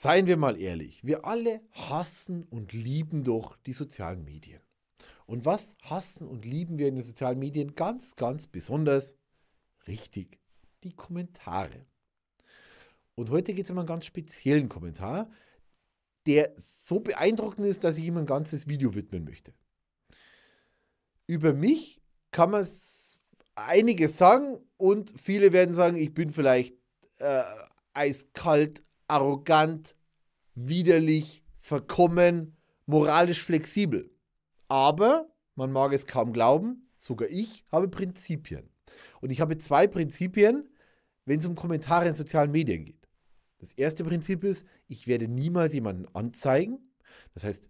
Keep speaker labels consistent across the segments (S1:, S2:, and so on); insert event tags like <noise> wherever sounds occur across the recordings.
S1: Seien wir mal ehrlich, wir alle hassen und lieben doch die sozialen Medien. Und was hassen und lieben wir in den sozialen Medien ganz, ganz besonders? Richtig, die Kommentare. Und heute geht es um einen ganz speziellen Kommentar, der so beeindruckend ist, dass ich ihm ein ganzes Video widmen möchte. Über mich kann man einiges sagen und viele werden sagen, ich bin vielleicht äh, eiskalt, arrogant, widerlich, verkommen, moralisch flexibel. Aber, man mag es kaum glauben, sogar ich habe Prinzipien. Und ich habe zwei Prinzipien, wenn es um Kommentare in sozialen Medien geht. Das erste Prinzip ist, ich werde niemals jemanden anzeigen. Das heißt,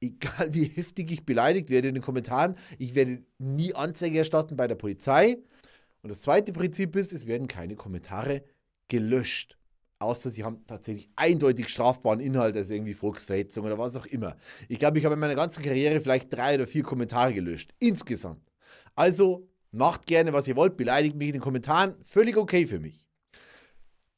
S1: egal wie <laughs> heftig ich beleidigt werde in den Kommentaren, ich werde nie Anzeige erstatten bei der Polizei. Und das zweite Prinzip ist, es werden keine Kommentare gelöscht außer sie haben tatsächlich eindeutig strafbaren Inhalt, also irgendwie Volksverhetzung oder was auch immer. Ich glaube, ich habe in meiner ganzen Karriere vielleicht drei oder vier Kommentare gelöscht. Insgesamt. Also macht gerne, was ihr wollt, beleidigt mich in den Kommentaren. Völlig okay für mich.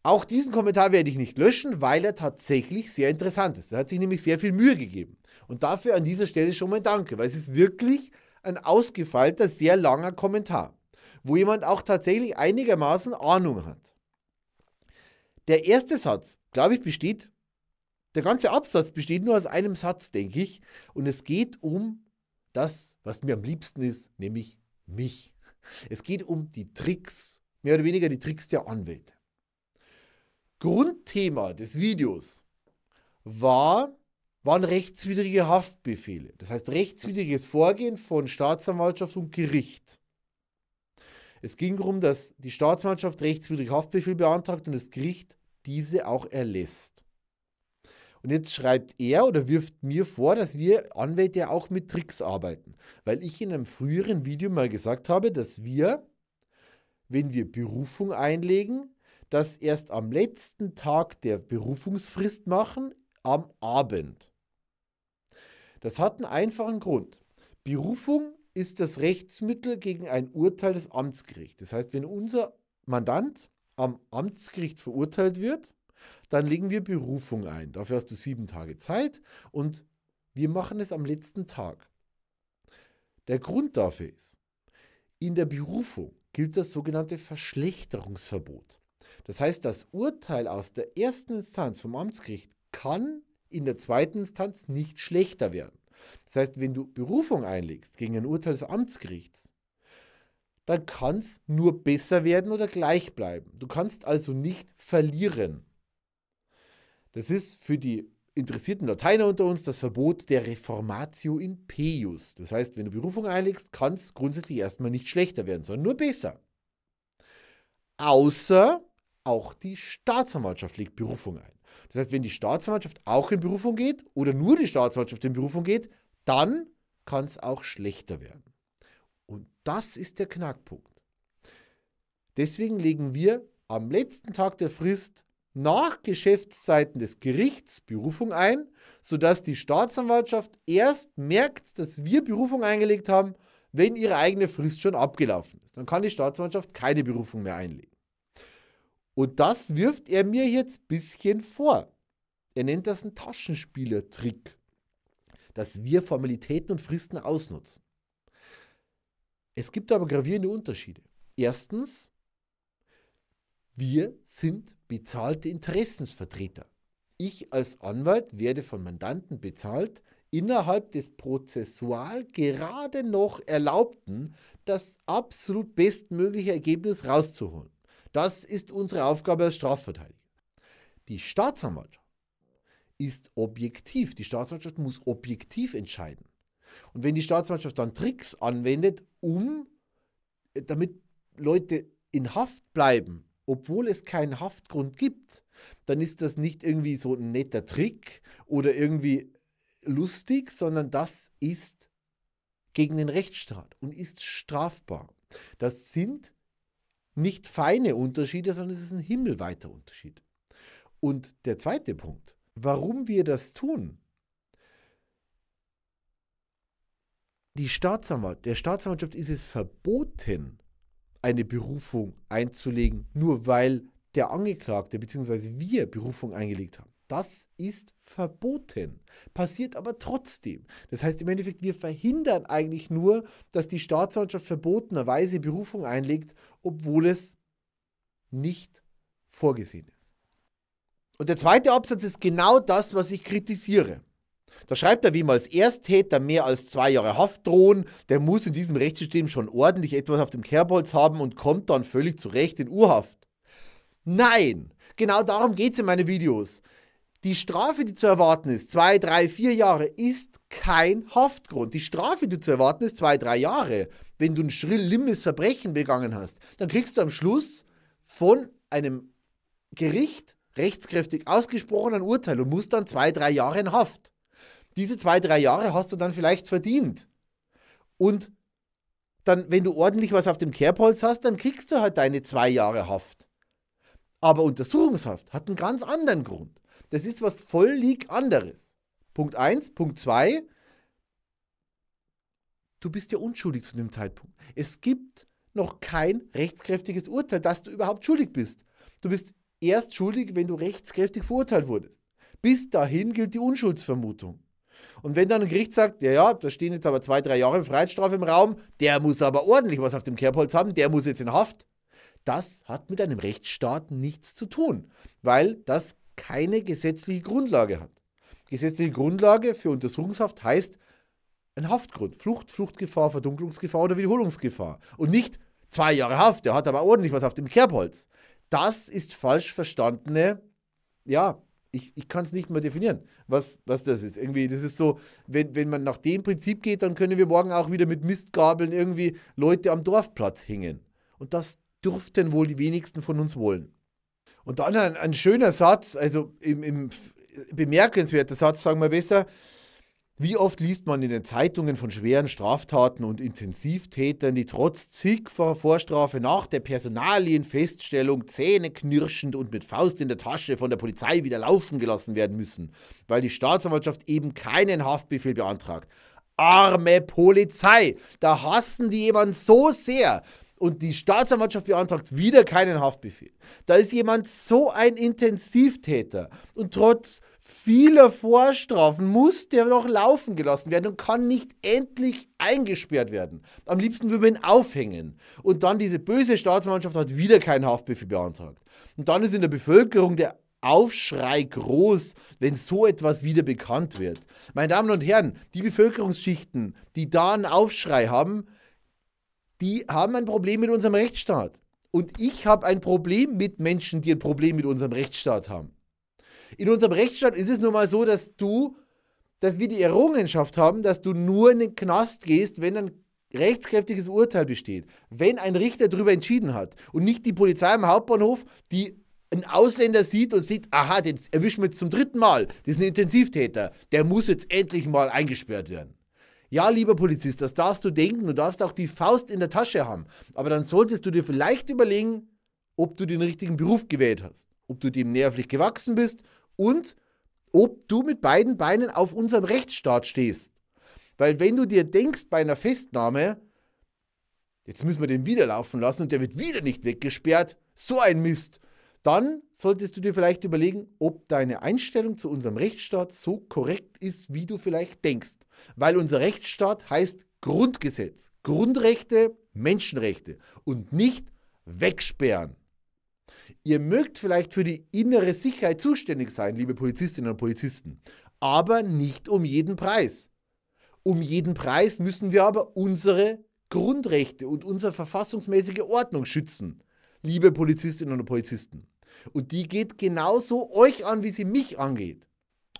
S1: Auch diesen Kommentar werde ich nicht löschen, weil er tatsächlich sehr interessant ist. Er hat sich nämlich sehr viel Mühe gegeben. Und dafür an dieser Stelle schon mal Danke, weil es ist wirklich ein ausgefeilter, sehr langer Kommentar, wo jemand auch tatsächlich einigermaßen Ahnung hat. Der erste Satz, glaube ich, besteht, der ganze Absatz besteht nur aus einem Satz, denke ich. Und es geht um das, was mir am liebsten ist, nämlich mich. Es geht um die Tricks, mehr oder weniger die Tricks der Anwälte. Grundthema des Videos war, waren rechtswidrige Haftbefehle. Das heißt rechtswidriges Vorgehen von Staatsanwaltschaft und Gericht. Es ging darum, dass die Staatsmannschaft rechtswidrig Haftbefehl beantragt und das Gericht diese auch erlässt. Und jetzt schreibt er oder wirft mir vor, dass wir Anwälte ja auch mit Tricks arbeiten, weil ich in einem früheren Video mal gesagt habe, dass wir, wenn wir Berufung einlegen, das erst am letzten Tag der Berufungsfrist machen, am Abend. Das hat einen einfachen Grund. Berufung ist das Rechtsmittel gegen ein Urteil des Amtsgerichts. Das heißt, wenn unser Mandant am Amtsgericht verurteilt wird, dann legen wir Berufung ein. Dafür hast du sieben Tage Zeit und wir machen es am letzten Tag. Der Grund dafür ist, in der Berufung gilt das sogenannte Verschlechterungsverbot. Das heißt, das Urteil aus der ersten Instanz vom Amtsgericht kann in der zweiten Instanz nicht schlechter werden. Das heißt, wenn du Berufung einlegst gegen ein Urteil des Amtsgerichts, dann kann es nur besser werden oder gleich bleiben. Du kannst also nicht verlieren. Das ist für die interessierten Lateiner unter uns das Verbot der Reformatio in Peius. Das heißt, wenn du Berufung einlegst, kann es grundsätzlich erstmal nicht schlechter werden, sondern nur besser. Außer auch die Staatsanwaltschaft legt Berufung ein. Das heißt, wenn die Staatsanwaltschaft auch in Berufung geht oder nur die Staatsanwaltschaft in Berufung geht, dann kann es auch schlechter werden. Und das ist der Knackpunkt. Deswegen legen wir am letzten Tag der Frist nach Geschäftszeiten des Gerichts Berufung ein, sodass die Staatsanwaltschaft erst merkt, dass wir Berufung eingelegt haben, wenn ihre eigene Frist schon abgelaufen ist. Dann kann die Staatsanwaltschaft keine Berufung mehr einlegen. Und das wirft er mir jetzt ein bisschen vor. Er nennt das einen Taschenspielertrick, dass wir Formalitäten und Fristen ausnutzen. Es gibt aber gravierende Unterschiede. Erstens, wir sind bezahlte Interessensvertreter. Ich als Anwalt werde von Mandanten bezahlt, innerhalb des prozessual gerade noch Erlaubten das absolut bestmögliche Ergebnis rauszuholen. Das ist unsere Aufgabe als Strafverteidiger. Die Staatsanwaltschaft ist objektiv. Die Staatsanwaltschaft muss objektiv entscheiden. Und wenn die Staatsanwaltschaft dann Tricks anwendet, um äh, damit Leute in Haft bleiben, obwohl es keinen Haftgrund gibt, dann ist das nicht irgendwie so ein netter Trick oder irgendwie lustig, sondern das ist gegen den Rechtsstaat und ist strafbar. Das sind nicht feine Unterschiede, sondern es ist ein himmelweiter Unterschied. Und der zweite Punkt, warum wir das tun. Die Staatsanwalt, der Staatsanwaltschaft ist es verboten, eine Berufung einzulegen, nur weil der Angeklagte bzw. wir Berufung eingelegt haben. Das ist verboten. Passiert aber trotzdem. Das heißt im Endeffekt, wir verhindern eigentlich nur, dass die Staatsanwaltschaft verbotenerweise Berufung einlegt, obwohl es nicht vorgesehen ist. Und der zweite Absatz ist genau das, was ich kritisiere. Da schreibt er, wem als Ersttäter mehr als zwei Jahre Haft drohen, der muss in diesem Rechtssystem schon ordentlich etwas auf dem Kerbholz haben und kommt dann völlig zurecht in Urhaft. Nein, genau darum geht es in meinen Videos. Die Strafe, die zu erwarten ist, zwei, drei, vier Jahre, ist kein Haftgrund. Die Strafe, die zu erwarten ist, zwei, drei Jahre. Wenn du ein schrill limmes Verbrechen begangen hast, dann kriegst du am Schluss von einem Gericht rechtskräftig ausgesprochen ein Urteil und musst dann zwei, drei Jahre in Haft. Diese zwei, drei Jahre hast du dann vielleicht verdient. Und dann, wenn du ordentlich was auf dem Kerbholz hast, dann kriegst du halt deine zwei Jahre Haft. Aber Untersuchungshaft hat einen ganz anderen Grund. Das ist was völlig anderes. Punkt 1. Punkt 2. Du bist ja unschuldig zu dem Zeitpunkt. Es gibt noch kein rechtskräftiges Urteil, dass du überhaupt schuldig bist. Du bist erst schuldig, wenn du rechtskräftig verurteilt wurdest. Bis dahin gilt die Unschuldsvermutung. Und wenn dann ein Gericht sagt, ja, ja, da stehen jetzt aber zwei, drei Jahre Freiheitsstrafe im Raum, der muss aber ordentlich was auf dem Kerbholz haben, der muss jetzt in Haft. Das hat mit einem Rechtsstaat nichts zu tun, weil das keine gesetzliche Grundlage hat. Gesetzliche Grundlage für Untersuchungshaft heißt ein Haftgrund. Flucht, Fluchtgefahr, Verdunklungsgefahr oder Wiederholungsgefahr. Und nicht zwei Jahre Haft, der hat aber ordentlich was auf dem Kerbholz. Das ist falsch verstandene, ja, ich, ich kann es nicht mehr definieren, was, was das ist. Irgendwie, das ist so, wenn, wenn man nach dem Prinzip geht, dann können wir morgen auch wieder mit Mistgabeln irgendwie Leute am Dorfplatz hängen. Und das dürften wohl die wenigsten von uns wollen. Und dann ein, ein schöner Satz, also im, im bemerkenswerter Satz, sagen wir besser. Wie oft liest man in den Zeitungen von schweren Straftaten und Intensivtätern, die trotz zigfacher Vorstrafe nach der Personalienfeststellung zähneknirschend und mit Faust in der Tasche von der Polizei wieder laufen gelassen werden müssen, weil die Staatsanwaltschaft eben keinen Haftbefehl beantragt. Arme Polizei, da hassen die jemanden so sehr, und die Staatsanwaltschaft beantragt wieder keinen Haftbefehl. Da ist jemand so ein Intensivtäter und trotz vieler Vorstrafen muss der noch laufen gelassen werden und kann nicht endlich eingesperrt werden. Am liebsten würde man ihn aufhängen. Und dann diese böse Staatsanwaltschaft hat wieder keinen Haftbefehl beantragt. Und dann ist in der Bevölkerung der Aufschrei groß, wenn so etwas wieder bekannt wird. Meine Damen und Herren, die Bevölkerungsschichten, die da einen Aufschrei haben, die haben ein Problem mit unserem Rechtsstaat. Und ich habe ein Problem mit Menschen, die ein Problem mit unserem Rechtsstaat haben. In unserem Rechtsstaat ist es nun mal so, dass du, dass wir die Errungenschaft haben, dass du nur in den Knast gehst, wenn ein rechtskräftiges Urteil besteht, wenn ein Richter darüber entschieden hat und nicht die Polizei am Hauptbahnhof, die einen Ausländer sieht und sieht, aha, den erwischen wir jetzt zum dritten Mal, das ist ein Intensivtäter, der muss jetzt endlich mal eingesperrt werden. Ja, lieber Polizist, das darfst du denken, du darfst auch die Faust in der Tasche haben. Aber dann solltest du dir vielleicht überlegen, ob du den richtigen Beruf gewählt hast, ob du dem nervlich gewachsen bist und ob du mit beiden Beinen auf unserem Rechtsstaat stehst. Weil wenn du dir denkst bei einer Festnahme, jetzt müssen wir den wieder laufen lassen und der wird wieder nicht weggesperrt, so ein Mist, dann solltest du dir vielleicht überlegen, ob deine Einstellung zu unserem Rechtsstaat so korrekt ist, wie du vielleicht denkst. Weil unser Rechtsstaat heißt Grundgesetz, Grundrechte, Menschenrechte und nicht wegsperren. Ihr mögt vielleicht für die innere Sicherheit zuständig sein, liebe Polizistinnen und Polizisten, aber nicht um jeden Preis. Um jeden Preis müssen wir aber unsere Grundrechte und unsere verfassungsmäßige Ordnung schützen, liebe Polizistinnen und Polizisten. Und die geht genauso euch an, wie sie mich angeht.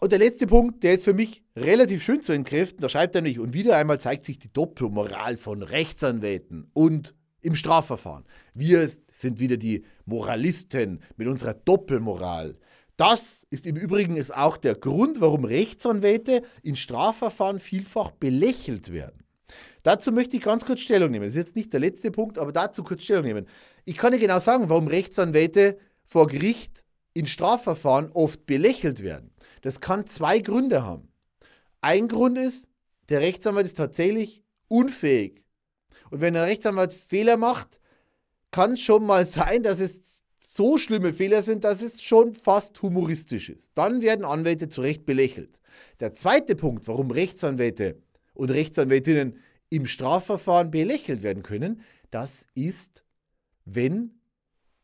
S1: Und der letzte Punkt, der ist für mich relativ schön zu entkräften, da schreibt er nicht, und wieder einmal zeigt sich die Doppelmoral von Rechtsanwälten und im Strafverfahren. Wir sind wieder die Moralisten mit unserer Doppelmoral. Das ist im Übrigen ist auch der Grund, warum Rechtsanwälte in Strafverfahren vielfach belächelt werden. Dazu möchte ich ganz kurz Stellung nehmen. Das ist jetzt nicht der letzte Punkt, aber dazu kurz Stellung nehmen. Ich kann dir genau sagen, warum Rechtsanwälte vor Gericht in Strafverfahren oft belächelt werden. Das kann zwei Gründe haben. Ein Grund ist, der Rechtsanwalt ist tatsächlich unfähig. Und wenn ein Rechtsanwalt Fehler macht, kann es schon mal sein, dass es so schlimme Fehler sind, dass es schon fast humoristisch ist. Dann werden Anwälte zu Recht belächelt. Der zweite Punkt, warum Rechtsanwälte und Rechtsanwältinnen im Strafverfahren belächelt werden können, das ist, wenn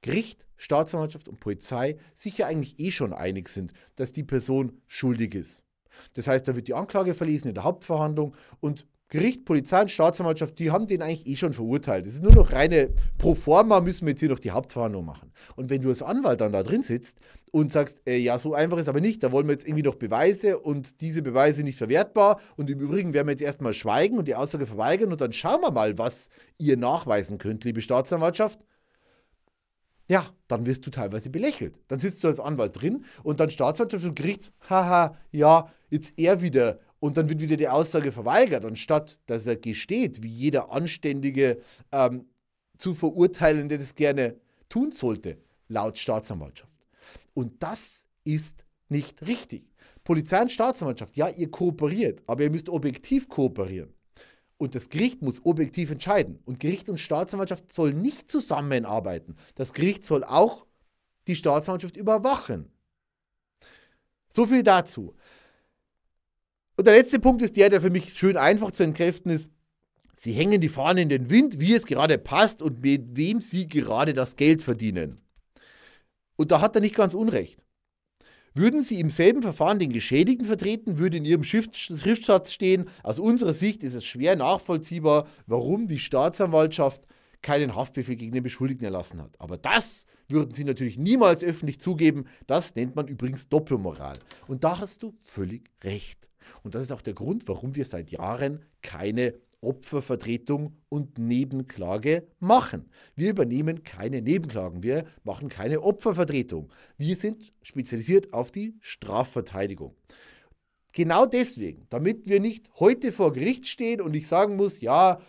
S1: Gericht Staatsanwaltschaft und Polizei sich ja eigentlich eh schon einig sind, dass die Person schuldig ist. Das heißt, da wird die Anklage verlesen in der Hauptverhandlung und Gericht, Polizei und Staatsanwaltschaft, die haben den eigentlich eh schon verurteilt. Es ist nur noch reine Proforma, müssen wir jetzt hier noch die Hauptverhandlung machen. Und wenn du als Anwalt dann da drin sitzt und sagst, äh, ja, so einfach ist aber nicht, da wollen wir jetzt irgendwie noch Beweise und diese Beweise nicht verwertbar und im Übrigen werden wir jetzt erstmal schweigen und die Aussage verweigern und dann schauen wir mal, was ihr nachweisen könnt, liebe Staatsanwaltschaft ja, dann wirst du teilweise belächelt. Dann sitzt du als Anwalt drin und dann Staatsanwaltschaft und Gericht, haha, ja, jetzt er wieder. Und dann wird wieder die Aussage verweigert, anstatt dass er gesteht, wie jeder Anständige ähm, zu Verurteilende das gerne tun sollte, laut Staatsanwaltschaft. Und das ist nicht richtig. Polizei und Staatsanwaltschaft, ja, ihr kooperiert, aber ihr müsst objektiv kooperieren. Und das Gericht muss objektiv entscheiden. Und Gericht und Staatsanwaltschaft sollen nicht zusammenarbeiten. Das Gericht soll auch die Staatsanwaltschaft überwachen. So viel dazu. Und der letzte Punkt ist der, der für mich schön einfach zu entkräften ist. Sie hängen die Fahne in den Wind, wie es gerade passt und mit wem sie gerade das Geld verdienen. Und da hat er nicht ganz Unrecht. Würden Sie im selben Verfahren den Geschädigten vertreten, würde in Ihrem Schriftsatz stehen, aus unserer Sicht ist es schwer nachvollziehbar, warum die Staatsanwaltschaft keinen Haftbefehl gegen den Beschuldigten erlassen hat. Aber das würden Sie natürlich niemals öffentlich zugeben. Das nennt man übrigens Doppelmoral. Und da hast du völlig recht. Und das ist auch der Grund, warum wir seit Jahren keine Opfervertretung und Nebenklage machen. Wir übernehmen keine Nebenklagen, wir machen keine Opfervertretung. Wir sind spezialisiert auf die Strafverteidigung. Genau deswegen, damit wir nicht heute vor Gericht stehen und ich sagen muss, ja,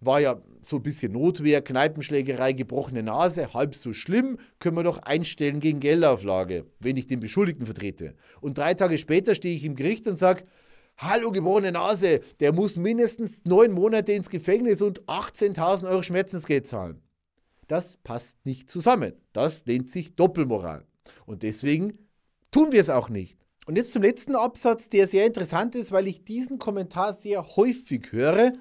S1: war ja so ein bisschen Notwehr, Kneipenschlägerei, gebrochene Nase, halb so schlimm, können wir doch einstellen gegen Geldauflage, wenn ich den Beschuldigten vertrete. Und drei Tage später stehe ich im Gericht und sage, Hallo geborene Nase, der muss mindestens neun Monate ins Gefängnis und 18.000 Euro Schmerzensgeld zahlen. Das passt nicht zusammen. Das nennt sich Doppelmoral. Und deswegen tun wir es auch nicht. Und jetzt zum letzten Absatz, der sehr interessant ist, weil ich diesen Kommentar sehr häufig höre.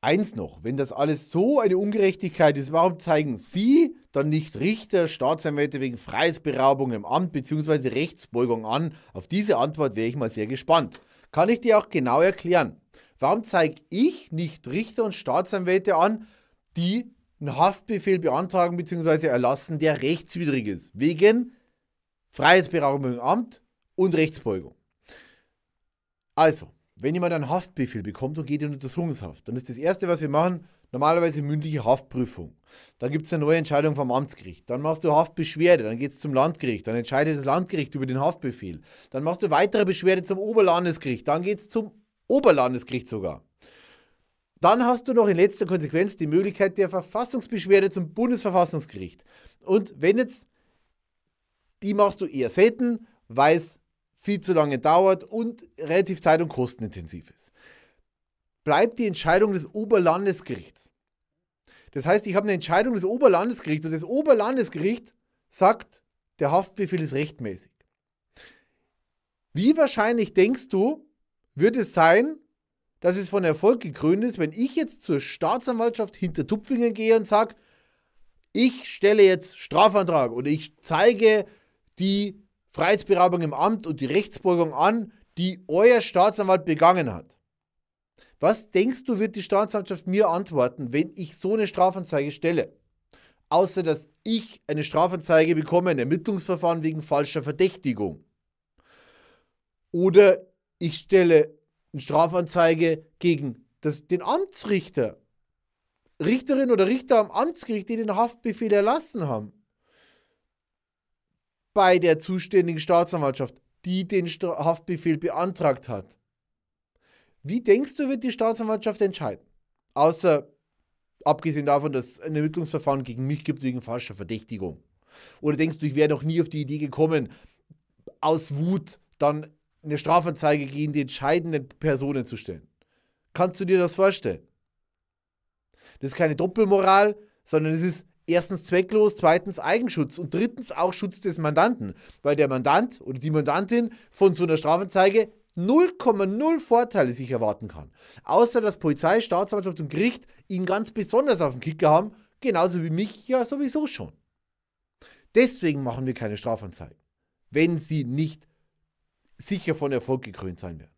S1: Eins noch, wenn das alles so eine Ungerechtigkeit ist, warum zeigen Sie dann nicht Richter, Staatsanwälte wegen Freiheitsberaubung im Amt bzw. Rechtsbeugung an? Auf diese Antwort wäre ich mal sehr gespannt kann ich dir auch genau erklären. Warum zeige ich nicht Richter und Staatsanwälte an, die einen Haftbefehl beantragen bzw. erlassen, der rechtswidrig ist, wegen Freiheitsberaubung im Amt und Rechtsbeugung? Also, wenn jemand einen Haftbefehl bekommt und geht in Untersuchungshaft, dann ist das Erste, was wir machen, normalerweise mündliche Haftprüfung. Dann gibt es eine neue Entscheidung vom Amtsgericht. Dann machst du Haftbeschwerde, dann geht es zum Landgericht, dann entscheidet das Landgericht über den Haftbefehl. Dann machst du weitere Beschwerde zum Oberlandesgericht, dann geht es zum Oberlandesgericht sogar. Dann hast du noch in letzter Konsequenz die Möglichkeit der Verfassungsbeschwerde zum Bundesverfassungsgericht. Und wenn jetzt, die machst du eher selten, weil es viel zu lange dauert und relativ zeit- und kostenintensiv ist. Bleibt die Entscheidung des Oberlandesgerichts das heißt, ich habe eine Entscheidung des Oberlandesgerichts und das Oberlandesgericht sagt, der Haftbefehl ist rechtmäßig. Wie wahrscheinlich denkst du, wird es sein, dass es von Erfolg gekrönt ist, wenn ich jetzt zur Staatsanwaltschaft hinter Tupfingen gehe und sage, ich stelle jetzt Strafantrag oder ich zeige die Freiheitsberaubung im Amt und die Rechtsbeugung an, die euer Staatsanwalt begangen hat. Was denkst du, wird die Staatsanwaltschaft mir antworten, wenn ich so eine Strafanzeige stelle? Außer dass ich eine Strafanzeige bekomme, ein Ermittlungsverfahren wegen falscher Verdächtigung. Oder ich stelle eine Strafanzeige gegen das, den Amtsrichter. Richterin oder Richter am Amtsgericht, die den Haftbefehl erlassen haben. Bei der zuständigen Staatsanwaltschaft, die den Haftbefehl beantragt hat. Wie denkst du, wird die Staatsanwaltschaft entscheiden? Außer, abgesehen davon, dass es ein Ermittlungsverfahren gegen mich gibt wegen falscher Verdächtigung. Oder denkst du, ich wäre noch nie auf die Idee gekommen, aus Wut dann eine Strafanzeige gegen die entscheidenden Personen zu stellen? Kannst du dir das vorstellen? Das ist keine Doppelmoral, sondern es ist erstens zwecklos, zweitens Eigenschutz und drittens auch Schutz des Mandanten, weil der Mandant oder die Mandantin von so einer Strafanzeige 0,0 Vorteile sich erwarten kann. Außer dass Polizei, Staatsanwaltschaft und Gericht ihn ganz besonders auf den Kicker haben, genauso wie mich ja sowieso schon. Deswegen machen wir keine Strafanzeigen, wenn sie nicht sicher von Erfolg gekrönt sein werden.